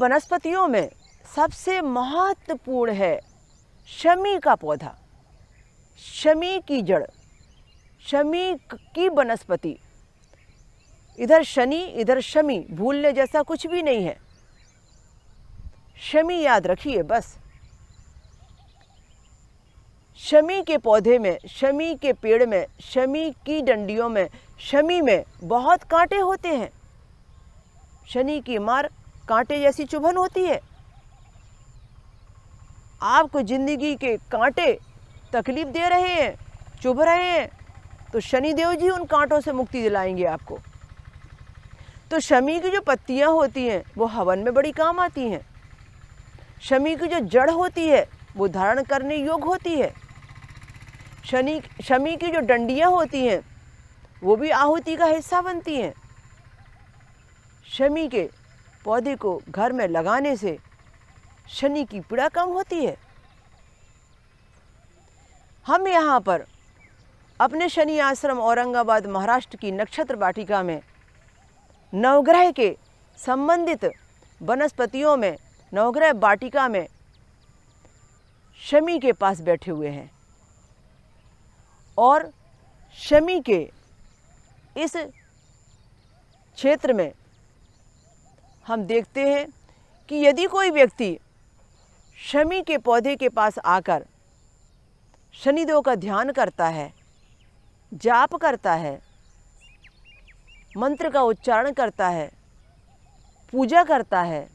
वनस्पतियों में सबसे महत्वपूर्ण है शमी का पौधा शमी की जड़ शमी की वनस्पति इधर शनि इधर शमी भूलने जैसा कुछ भी नहीं है शमी याद रखिए बस शमी के पौधे में शमी के पेड़ में शमी की डंडियों में शमी में बहुत कांटे होते हैं शनि की मार कांटे जैसी चुभन होती है आपको जिंदगी के कांटे तकलीफ दे रहे हैं चुभ रहे हैं तो शनिदेव जी उन कांटों से मुक्ति दिलाएंगे आपको तो शमी की जो पत्तियाँ होती हैं वो हवन में बड़ी काम आती हैं शमी की जो जड़ होती है वो धारण करने योग्य होती है शनि शमी की जो डंडियाँ होती हैं वो भी आहुति का हिस्सा बनती हैं शमी के पौधे को घर में लगाने से शनि की पीड़ा कम होती है हम यहाँ पर अपने शनि आश्रम औरंगाबाद महाराष्ट्र की नक्षत्र वाटिका में नवग्रह के संबंधित वनस्पतियों में नवग्रह वाटिका में शमी के पास बैठे हुए हैं और शमी के इस क्षेत्र में हम देखते हैं कि यदि कोई व्यक्ति शमी के पौधे के पास आकर शनिदेव का ध्यान करता है जाप करता है मंत्र का उच्चारण करता है पूजा करता है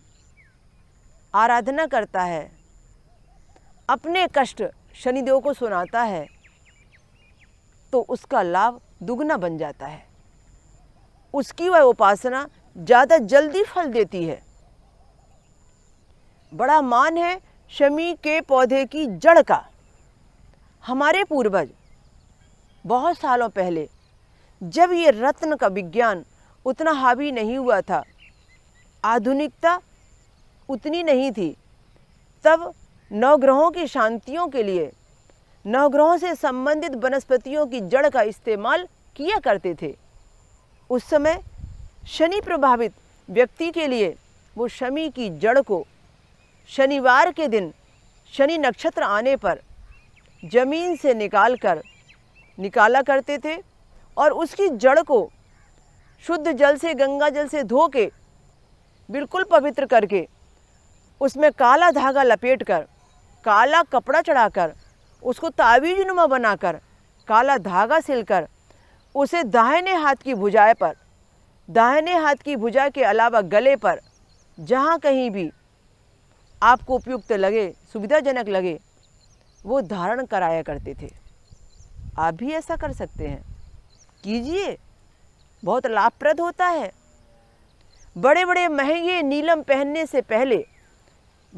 आराधना करता है अपने कष्ट शनिदेव को सुनाता है तो उसका लाभ दुगना बन जाता है उसकी वह उपासना ज़्यादा जल्दी फल देती है बड़ा मान है शमी के पौधे की जड़ का हमारे पूर्वज बहुत सालों पहले जब ये रत्न का विज्ञान उतना हावी नहीं हुआ था आधुनिकता उतनी नहीं थी तब नवग्रहों की शांतियों के लिए नवग्रहों से संबंधित वनस्पतियों की जड़ का इस्तेमाल किया करते थे उस समय शनि प्रभावित व्यक्ति के लिए वो शमी की जड़ को शनिवार के दिन शनि नक्षत्र आने पर ज़मीन से निकाल कर निकाला करते थे और उसकी जड़ को शुद्ध जल से गंगा जल से धो के बिल्कुल पवित्र करके उसमें काला धागा लपेट कर काला कपड़ा चढ़ाकर उसको तावीज नुमा बनाकर काला धागा सिलकर उसे दाहिने हाथ की भुजाए पर दाहिने हाथ की भुजा के अलावा गले पर जहाँ कहीं भी आपको उपयुक्त लगे सुविधाजनक लगे वो धारण कराया करते थे आप भी ऐसा कर सकते हैं कीजिए बहुत लाभप्रद होता है बड़े बड़े महंगे नीलम पहनने से पहले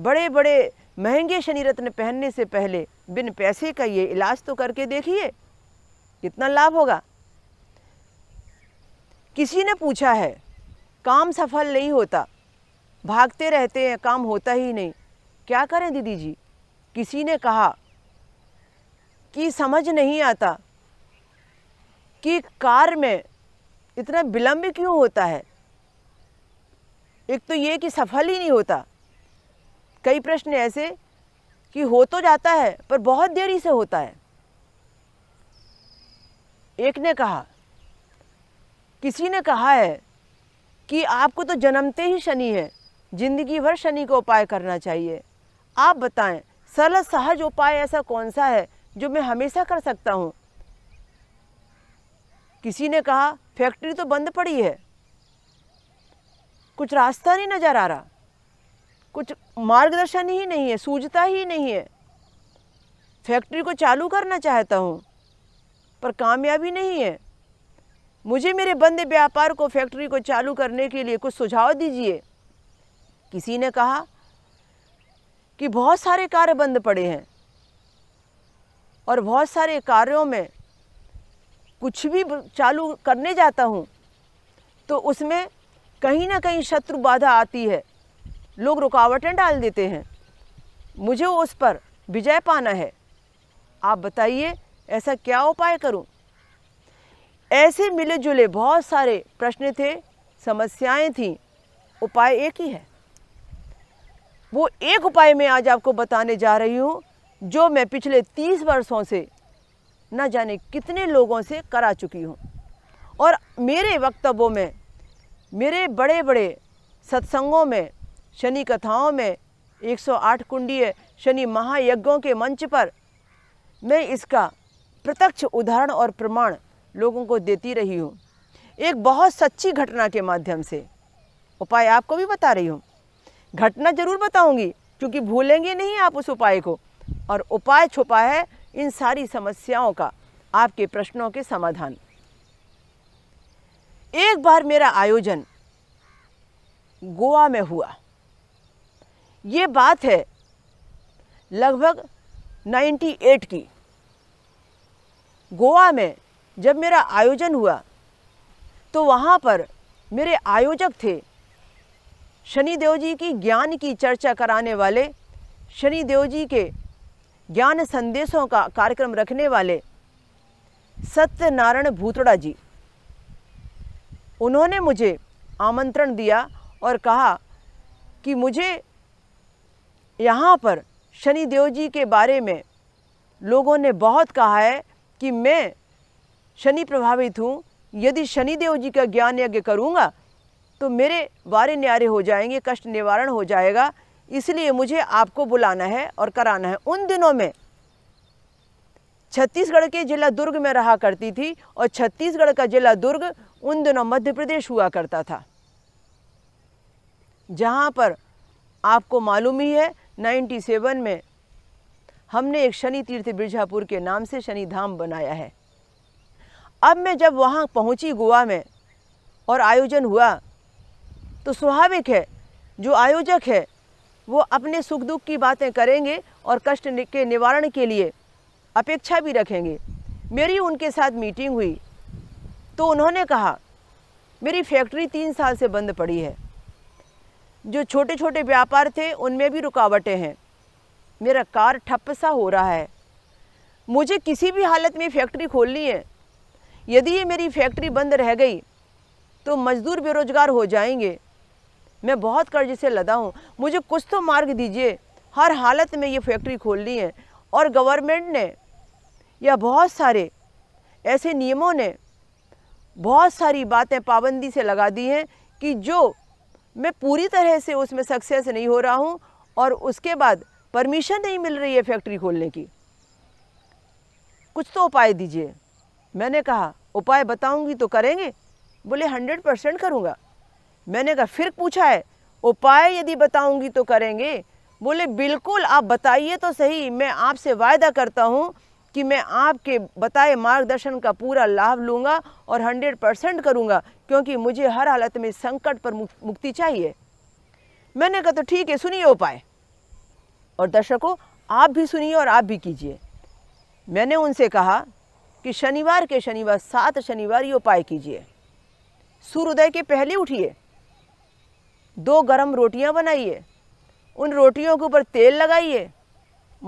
बड़े बड़े महंगे शनि रत्न पहनने से पहले बिन पैसे का ये इलाज तो करके देखिए कितना लाभ होगा किसी ने पूछा है काम सफल नहीं होता भागते रहते हैं काम होता ही नहीं क्या करें दीदी जी किसी ने कहा कि समझ नहीं आता कि कार में इतना विलम्ब क्यों होता है एक तो ये कि सफल ही नहीं होता कई प्रश्न ऐसे कि हो तो जाता है पर बहुत देरी से होता है एक ने कहा किसी ने कहा है कि आपको तो जन्मते ही शनि है ज़िंदगी भर शनि का उपाय करना चाहिए आप बताएं सरल सहज उपाय ऐसा कौन सा है जो मैं हमेशा कर सकता हूँ किसी ने कहा फैक्ट्री तो बंद पड़ी है कुछ रास्ता नहीं नज़र आ रहा कुछ मार्गदर्शन ही नहीं है सूझता ही नहीं है फैक्ट्री को चालू करना चाहता हूँ पर कामयाबी नहीं है मुझे मेरे बंद व्यापार को फैक्ट्री को चालू करने के लिए कुछ सुझाव दीजिए किसी ने कहा कि बहुत सारे कार्य बंद पड़े हैं और बहुत सारे कार्यों में कुछ भी चालू करने जाता हूँ तो उसमें कहीं ना कहीं शत्रु बाधा आती है लोग रुकावटें डाल देते हैं मुझे उस पर विजय पाना है आप बताइए ऐसा क्या उपाय करूँ ऐसे मिले जुले बहुत सारे प्रश्न थे समस्याएं थीं उपाय एक ही है वो एक उपाय मैं आज आपको बताने जा रही हूँ जो मैं पिछले तीस वर्षों से न जाने कितने लोगों से करा चुकी हूँ और मेरे वक्तव्यों में मेरे बड़े बड़े सत्संगों में शनि कथाओं में 108 कुंडीय शनि महायज्ञों के मंच पर मैं इसका प्रत्यक्ष उदाहरण और प्रमाण लोगों को देती रही हूँ एक बहुत सच्ची घटना के माध्यम से उपाय आपको भी बता रही हूँ घटना ज़रूर बताऊँगी क्योंकि भूलेंगे नहीं आप उस उपाय को और उपाय छुपा है इन सारी समस्याओं का आपके प्रश्नों के समाधान एक बार मेरा आयोजन गोवा में हुआ ये बात है लगभग 98 की गोवा में जब मेरा आयोजन हुआ तो वहाँ पर मेरे आयोजक थे शनिदेव जी की ज्ञान की चर्चा कराने वाले शनिदेव जी के ज्ञान संदेशों का कार्यक्रम रखने वाले सत्यनारायण भूतड़ा जी उन्होंने मुझे आमंत्रण दिया और कहा कि मुझे यहाँ पर शनिदेव जी के बारे में लोगों ने बहुत कहा है कि मैं शनि प्रभावित हूँ यदि शनिदेव जी का ज्ञान यज्ञ करूँगा तो मेरे वारे न्यारे हो जाएंगे कष्ट निवारण हो जाएगा इसलिए मुझे आपको बुलाना है और कराना है उन दिनों में छत्तीसगढ़ के जिला दुर्ग में रहा करती थी और छत्तीसगढ़ का जिला दुर्ग उन दिनों मध्य प्रदेश हुआ करता था जहाँ पर आपको मालूम ही है 97 में हमने एक शनि तीर्थ बिरझापुर के नाम से शनि धाम बनाया है अब मैं जब वहाँ पहुँची गोवा में और आयोजन हुआ तो स्वाभाविक है जो आयोजक है वो अपने सुख दुख की बातें करेंगे और कष्ट के निवारण के लिए अपेक्षा भी रखेंगे मेरी उनके साथ मीटिंग हुई तो उन्होंने कहा मेरी फैक्ट्री तीन साल से बंद पड़ी है जो छोटे छोटे व्यापार थे उनमें भी रुकावटें हैं मेरा कार ठप सा हो रहा है मुझे किसी भी हालत में फैक्ट्री खोलनी है यदि ये मेरी फैक्ट्री बंद रह गई तो मज़दूर बेरोज़गार हो जाएंगे मैं बहुत कर्ज से लदा हूँ मुझे कुछ तो मार्ग दीजिए हर हालत में ये फैक्ट्री खोलनी है और गवर्नमेंट ने या बहुत सारे ऐसे नियमों ने बहुत सारी बातें पाबंदी से लगा दी हैं कि जो मैं पूरी तरह से उसमें सक्सेस नहीं हो रहा हूँ और उसके बाद परमिशन नहीं मिल रही है फैक्ट्री खोलने की कुछ तो उपाय दीजिए मैंने कहा उपाय बताऊंगी तो करेंगे बोले हंड्रेड परसेंट करूँगा मैंने कहा फिर पूछा है उपाय यदि बताऊंगी तो करेंगे बोले बिल्कुल आप बताइए तो सही मैं आपसे वायदा करता हूँ कि मैं आपके बताए मार्गदर्शन का पूरा लाभ लूँगा और हंड्रेड परसेंट करूँगा क्योंकि मुझे हर हालत में संकट पर मुक्ति चाहिए मैंने कहा तो ठीक है सुनिए उपाय और दर्शकों आप भी सुनिए और आप भी कीजिए मैंने उनसे कहा कि शनिवार के शनिवार सात शनिवार ये उपाय कीजिए सूर्योदय के पहले उठिए दो गरम रोटियां बनाइए उन रोटियों के ऊपर तेल लगाइए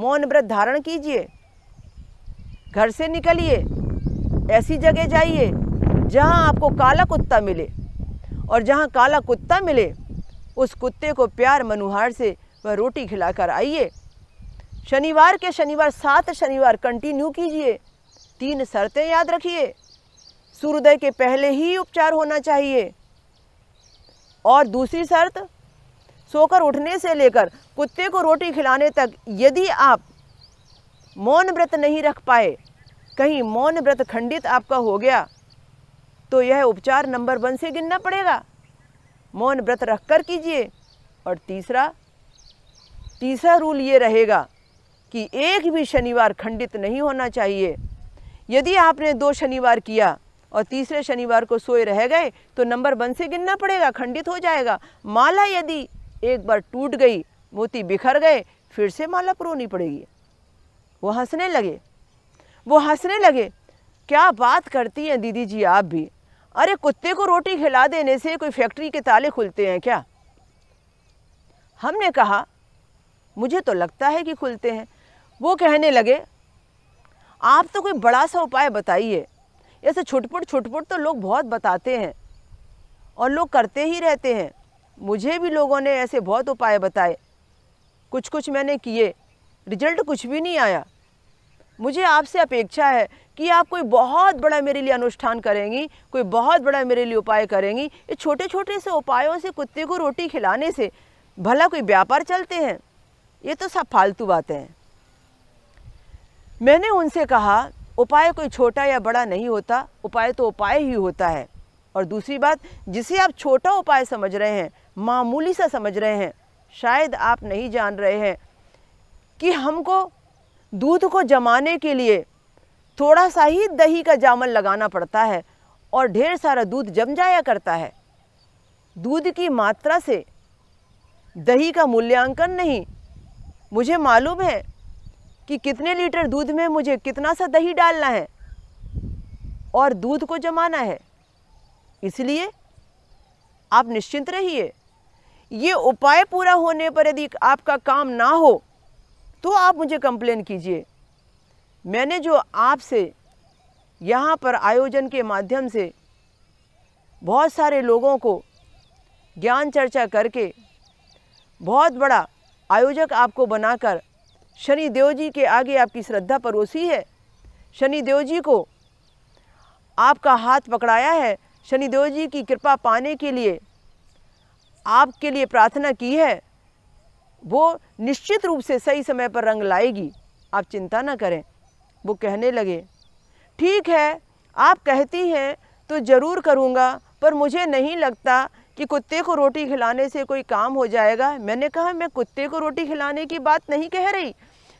मौन व्रत धारण कीजिए घर से निकलिए ऐसी जगह जाइए जहाँ आपको काला कुत्ता मिले और जहाँ काला कुत्ता मिले उस कुत्ते को प्यार मनुहार से वह रोटी खिलाकर आइए शनिवार के शनिवार सात शनिवार कंटिन्यू कीजिए तीन शर्तें याद रखिए सूर्योदय के पहले ही उपचार होना चाहिए और दूसरी शर्त सोकर उठने से लेकर कुत्ते को रोटी खिलाने तक यदि आप मौन व्रत नहीं रख पाए कहीं मौन व्रत खंडित आपका हो गया तो यह उपचार नंबर वन से गिनना पड़ेगा मौन व्रत रख कर कीजिए और तीसरा तीसरा रूल ये रहेगा कि एक भी शनिवार खंडित नहीं होना चाहिए यदि आपने दो शनिवार किया और तीसरे शनिवार को सोए रह गए तो नंबर वन से गिनना पड़ेगा खंडित हो जाएगा माला यदि एक बार टूट गई मोती बिखर गए फिर से माला परोनी पड़ेगी वो हंसने लगे वो हंसने लगे क्या बात करती हैं दीदी जी आप भी अरे कुत्ते को रोटी खिला देने से कोई फैक्ट्री के ताले खुलते हैं क्या हमने कहा मुझे तो लगता है कि खुलते हैं वो कहने लगे आप तो कोई बड़ा सा उपाय बताइए ऐसे छुटपुट छुटपुट तो लोग बहुत बताते हैं और लोग करते ही रहते हैं मुझे भी लोगों ने ऐसे बहुत उपाय बताए कुछ कुछ मैंने किए रिजल्ट कुछ भी नहीं आया मुझे आपसे अपेक्षा है कि आप कोई बहुत बड़ा मेरे लिए अनुष्ठान करेंगी कोई बहुत बड़ा मेरे लिए उपाय करेंगी ये छोटे छोटे से उपायों से कुत्ते को रोटी खिलाने से भला कोई व्यापार चलते हैं ये तो सब फालतू बातें हैं मैंने उनसे कहा उपाय कोई छोटा या बड़ा नहीं होता उपाय तो उपाय ही होता है और दूसरी बात जिसे आप छोटा उपाय समझ रहे हैं मामूली सा समझ रहे हैं शायद आप नहीं जान रहे हैं कि हमको दूध को जमाने के लिए थोड़ा सा ही दही का जामन लगाना पड़ता है और ढेर सारा दूध जम जाया करता है दूध की मात्रा से दही का मूल्यांकन नहीं मुझे मालूम है कि कितने लीटर दूध में मुझे कितना सा दही डालना है और दूध को जमाना है इसलिए आप निश्चिंत रहिए ये उपाय पूरा होने पर यदि आपका काम ना हो तो आप मुझे कंप्लेन कीजिए मैंने जो आपसे यहाँ पर आयोजन के माध्यम से बहुत सारे लोगों को ज्ञान चर्चा करके बहुत बड़ा आयोजक आपको बनाकर शनि देव जी के आगे आपकी श्रद्धा परोसी है शनि देव जी को आपका हाथ पकड़ाया है शनि देव जी की कृपा पाने के लिए आपके लिए प्रार्थना की है वो निश्चित रूप से सही समय पर रंग लाएगी आप चिंता ना करें वो कहने लगे ठीक है आप कहती हैं तो ज़रूर करूँगा पर मुझे नहीं लगता कि कुत्ते को रोटी खिलाने से कोई काम हो जाएगा मैंने कहा मैं कुत्ते को रोटी खिलाने की बात नहीं कह रही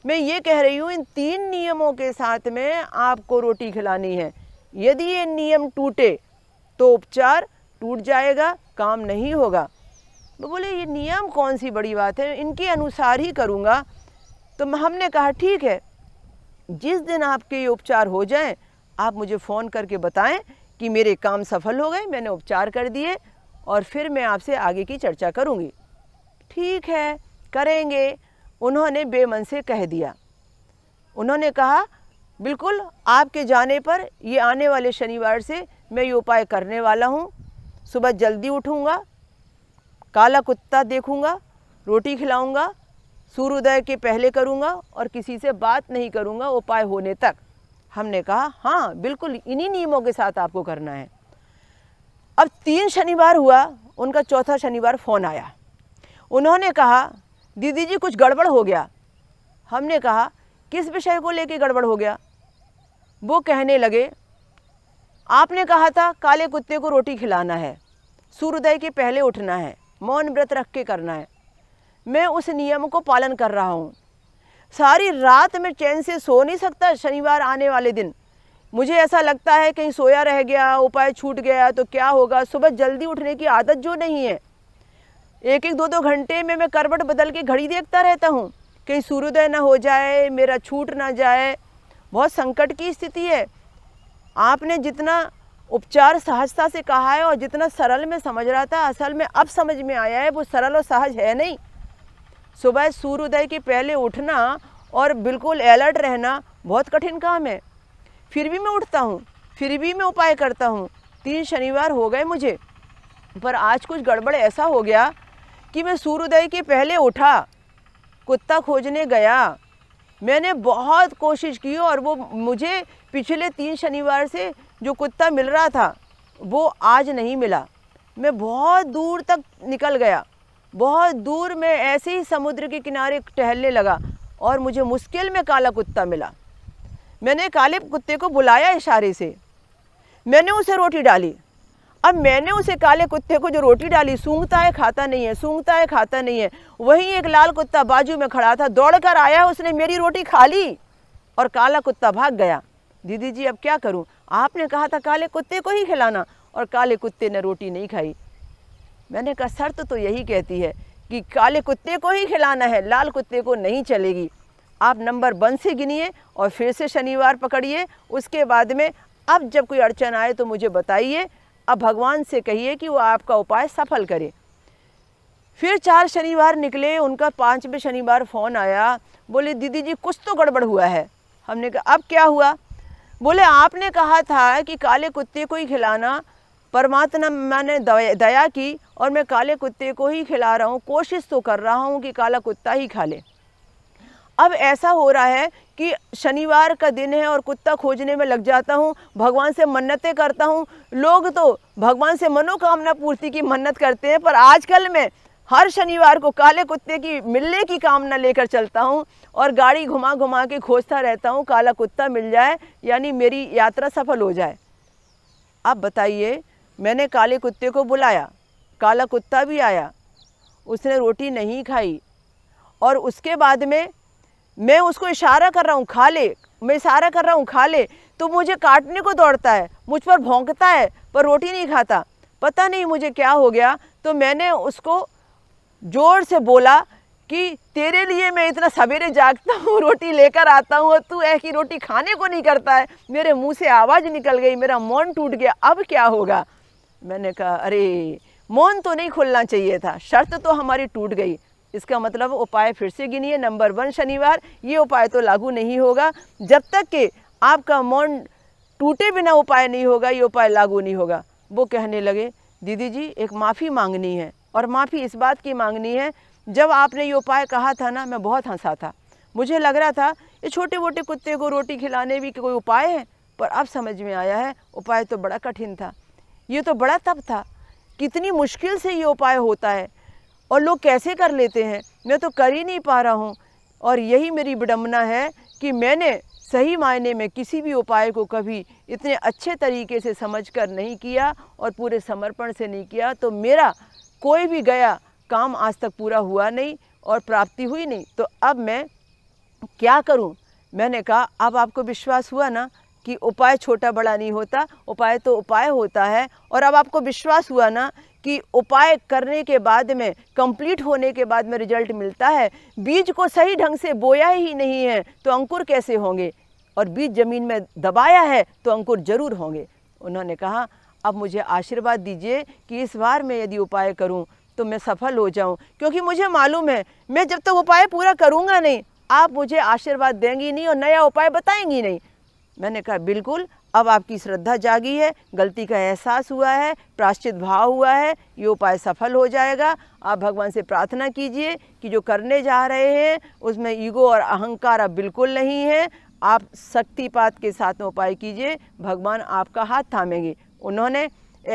मैं ये कह रही हूँ इन तीन नियमों के साथ में आपको रोटी खिलानी है यदि ये नियम टूटे तो उपचार टूट जाएगा काम नहीं होगा वो तो बोले ये नियम कौन सी बड़ी बात है इनके अनुसार ही करूँगा तो हमने कहा ठीक है जिस दिन आपके ये उपचार हो जाएं आप मुझे फ़ोन करके बताएं कि मेरे काम सफल हो गए मैंने उपचार कर दिए और फिर मैं आपसे आगे की चर्चा करूँगी ठीक है करेंगे उन्होंने बेमन से कह दिया उन्होंने कहा बिल्कुल आपके जाने पर ये आने वाले शनिवार से मैं ये उपाय करने वाला हूँ सुबह जल्दी उठूँगा काला कुत्ता देखूँगा रोटी खिलाऊँगा सूर्योदय के पहले करूँगा और किसी से बात नहीं करूँगा उपाय होने तक हमने कहा हाँ बिल्कुल इन्हीं नियमों के साथ आपको करना है अब तीन शनिवार हुआ उनका चौथा शनिवार फ़ोन आया उन्होंने कहा दीदी जी कुछ गड़बड़ हो गया हमने कहा किस विषय को लेके गड़बड़ हो गया वो कहने लगे आपने कहा था काले कुत्ते को रोटी खिलाना है सूर्योदय के पहले उठना है मौन व्रत रख के करना है मैं उस नियम को पालन कर रहा हूँ सारी रात मैं चैन से सो नहीं सकता शनिवार आने वाले दिन मुझे ऐसा लगता है कहीं सोया रह गया उपाय छूट गया तो क्या होगा सुबह जल्दी उठने की आदत जो नहीं है एक एक दो दो घंटे में मैं करवट बदल के घड़ी देखता रहता हूँ कहीं सूर्योदय ना हो जाए मेरा छूट ना जाए बहुत संकट की स्थिति है आपने जितना उपचार सहजता से कहा है और जितना सरल में समझ रहा था असल में अब समझ में आया है वो सरल और सहज है नहीं सुबह सूर्योदय के पहले उठना और बिल्कुल अलर्ट रहना बहुत कठिन काम है फिर भी मैं उठता हूँ फिर भी मैं उपाय करता हूँ तीन शनिवार हो गए मुझे पर आज कुछ गड़बड़ ऐसा हो गया कि मैं सूर्योदय के पहले उठा कुत्ता खोजने गया मैंने बहुत कोशिश की और वो मुझे पिछले तीन शनिवार से जो कुत्ता मिल रहा था वो आज नहीं मिला मैं बहुत दूर तक निकल गया बहुत दूर मैं ऐसे ही समुद्र के किनारे टहलने लगा और मुझे मुश्किल में काला कुत्ता मिला मैंने काले कुत्ते को बुलाया इशारे से मैंने उसे रोटी डाली अब मैंने उसे काले कुत्ते को जो रोटी डाली सूंघता है खाता नहीं है सूंघता है खाता नहीं है वहीं एक लाल कुत्ता बाजू में खड़ा था दौड़ कर आया उसने मेरी रोटी खा ली और काला कुत्ता भाग गया दीदी जी अब क्या करूं आपने कहा था काले कुत्ते को ही खिलाना और काले कुत्ते ने रोटी नहीं खाई मैंने कहा शर्त तो यही कहती है कि काले कुत्ते को ही खिलाना है लाल कुत्ते को नहीं चलेगी आप नंबर वन से गिनिए और फिर से शनिवार पकड़िए उसके बाद में अब जब कोई अड़चन आए तो मुझे बताइए अब भगवान से कहिए कि वो आपका उपाय सफल करे फिर चार शनिवार निकले उनका पाँचवें शनिवार फ़ोन आया बोले दीदी जी कुछ तो गड़बड़ हुआ है हमने कहा अब क्या हुआ बोले आपने कहा था कि काले कुत्ते को ही खिलाना परमात्मा मैंने दया की और मैं काले कुत्ते को ही खिला रहा हूँ कोशिश तो कर रहा हूँ कि काला कुत्ता ही खा ले अब ऐसा हो रहा है कि शनिवार का दिन है और कुत्ता खोजने में लग जाता हूँ भगवान से मन्नतें करता हूँ लोग तो भगवान से मनोकामना पूर्ति की मन्नत करते हैं पर आजकल मैं हर शनिवार को काले कुत्ते की मिलने की कामना लेकर चलता हूँ और गाड़ी घुमा घुमा के खोजता रहता हूँ काला कुत्ता मिल जाए यानी मेरी यात्रा सफल हो जाए आप बताइए मैंने काले कुत्ते को बुलाया काला कुत्ता भी आया उसने रोटी नहीं खाई और उसके बाद में मैं उसको इशारा कर रहा हूँ खा ले मैं इशारा कर रहा हूँ खा ले तो मुझे काटने को दौड़ता है मुझ पर भोंकता है पर रोटी नहीं खाता पता नहीं मुझे क्या हो गया तो मैंने उसको ज़ोर से बोला कि तेरे लिए मैं इतना सवेरे जागता हूँ रोटी लेकर आता हूँ और तू है कि रोटी खाने को नहीं करता है मेरे मुंह से आवाज़ निकल गई मेरा मौन टूट गया अब क्या होगा मैंने कहा अरे मौन तो नहीं खुलना चाहिए था शर्त तो हमारी टूट गई इसका मतलब उपाय फिर से गिनिए नंबर वन शनिवार ये उपाय तो लागू नहीं होगा जब तक कि आपका मौन टूटे बिना उपाय नहीं होगा ये उपाय लागू नहीं होगा वो कहने लगे दीदी जी एक माफ़ी मांगनी है और माफ़ी इस बात की मांगनी है जब आपने ये उपाय कहा था ना मैं बहुत हंसा था मुझे लग रहा था ये छोटे मोटे कुत्ते को रोटी खिलाने भी कोई उपाय है पर अब समझ में आया है उपाय तो बड़ा कठिन था ये तो बड़ा तप था कितनी मुश्किल से ये उपाय होता है और लोग कैसे कर लेते हैं मैं तो कर ही नहीं पा रहा हूँ और यही मेरी विडम्बना है कि मैंने सही मायने में किसी भी उपाय को कभी इतने अच्छे तरीके से समझकर नहीं किया और पूरे समर्पण से नहीं किया तो मेरा कोई भी गया काम आज तक पूरा हुआ नहीं और प्राप्ति हुई नहीं तो अब मैं क्या करूं? मैंने कहा अब आपको विश्वास हुआ ना कि उपाय छोटा बड़ा नहीं होता उपाय तो उपाय होता है और अब आपको विश्वास हुआ ना कि उपाय करने के बाद में कंप्लीट होने के बाद में रिजल्ट मिलता है बीज को सही ढंग से बोया ही नहीं है तो अंकुर कैसे होंगे और बीज ज़मीन में दबाया है तो अंकुर ज़रूर होंगे उन्होंने कहा अब मुझे आशीर्वाद दीजिए कि इस बार मैं यदि उपाय करूं तो मैं सफल हो जाऊं क्योंकि मुझे मालूम है मैं जब तक तो उपाय पूरा करूंगा नहीं आप मुझे आशीर्वाद देंगी नहीं और नया उपाय बताएंगी नहीं मैंने कहा बिल्कुल अब आपकी श्रद्धा जागी है गलती का एहसास हुआ है प्राश्चित भाव हुआ है ये उपाय सफल हो जाएगा आप भगवान से प्रार्थना कीजिए कि जो करने जा रहे हैं उसमें ईगो और अहंकार अब बिल्कुल नहीं है आप शक्तिपात के साथ में उपाय कीजिए भगवान आपका हाथ थामेंगे उन्होंने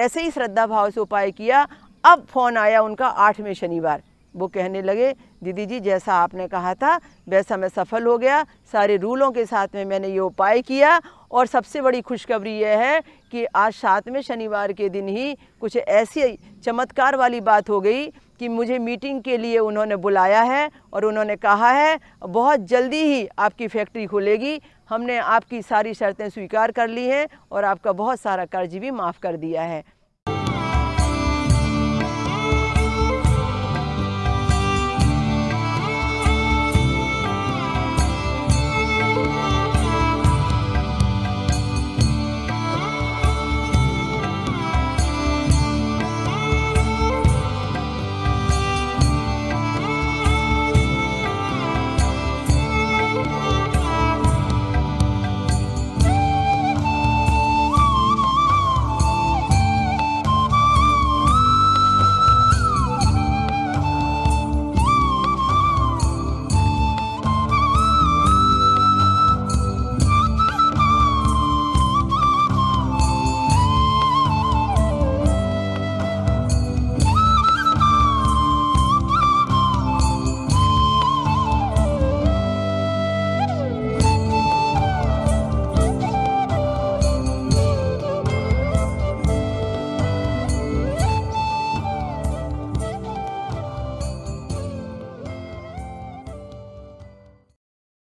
ऐसे ही श्रद्धा भाव से उपाय किया अब फोन आया उनका आठवें शनिवार वो कहने लगे दीदी जी जैसा आपने कहा था वैसा मैं सफल हो गया सारे रूलों के साथ में मैंने ये उपाय किया और सबसे बड़ी खुशखबरी यह है कि आज सातवें शनिवार के दिन ही कुछ ऐसी चमत्कार वाली बात हो गई कि मुझे मीटिंग के लिए उन्होंने बुलाया है और उन्होंने कहा है बहुत जल्दी ही आपकी फैक्ट्री खुलेगी हमने आपकी सारी शर्तें स्वीकार कर ली हैं और आपका बहुत सारा कर्ज भी माफ़ कर दिया है